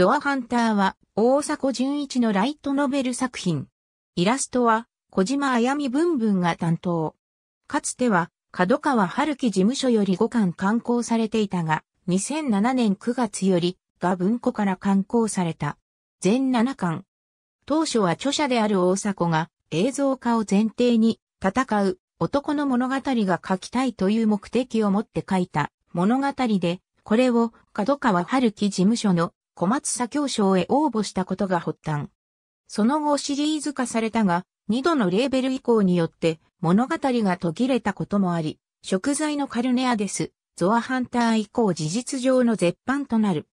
ゾアハンターは大迫淳一のライトノベル作品。イラストは小島あやみ文文が担当。かつては角川春樹事務所より5巻刊行されていたが、2007年9月よりが文庫から刊行された。全7巻。当初は著者である大迫が映像化を前提に戦う男の物語が書きたいという目的を持って書いた物語で、これを角川春樹事務所の小松左京賞へ応募したことが発端。その後シリーズ化されたが、2度のレーベル移行によって物語が途切れたこともあり、食材のカルネアデス、ゾアハンター以降事実上の絶版となる。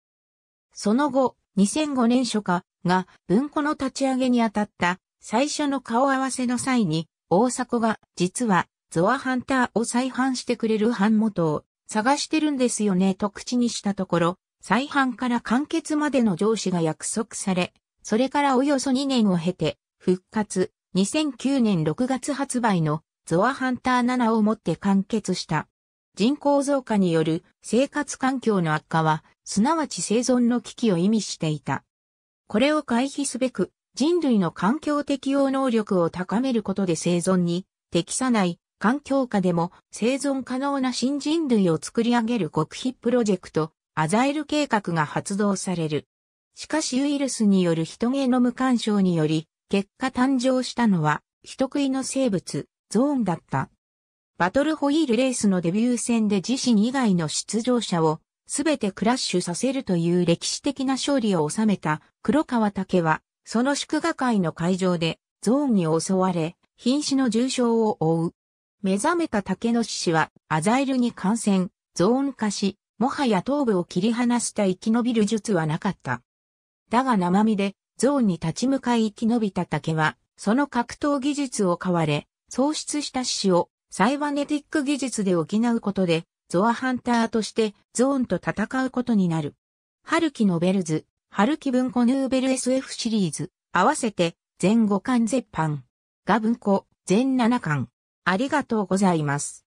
その後、2005年初夏が文庫の立ち上げにあたった最初の顔合わせの際に、大迫が実はゾアハンターを再販してくれる版元を探してるんですよねと口にしたところ、再販から完結までの上司が約束され、それからおよそ2年を経て、復活、2009年6月発売のゾアハンター7をもって完結した。人口増加による生活環境の悪化は、すなわち生存の危機を意味していた。これを回避すべく、人類の環境適応能力を高めることで生存に適さない環境下でも生存可能な新人類を作り上げる極秘プロジェクトアザイル計画が発動される。しかしウイルスによる人ゲノム干渉により、結果誕生したのは、人食いの生物、ゾーンだった。バトルホイールレースのデビュー戦で自身以外の出場者を、すべてクラッシュさせるという歴史的な勝利を収めた黒川武は、その祝賀会の会場で、ゾーンに襲われ、瀕死の重傷を負う。目覚めた竹野氏は、アザイルに感染、ゾーン化し、もはや頭部を切り離した生き延びる術はなかった。だが生身で、ゾンに立ち向かい生き延びた竹は、その格闘技術を買われ、創出した死をサイバネティック技術で補うことで、ゾアハンターとしてゾーンと戦うことになる。春木ノベルズ、春木文庫ヌーベル SF シリーズ、合わせて全5巻絶版。ブ文庫、全7巻。ありがとうございます。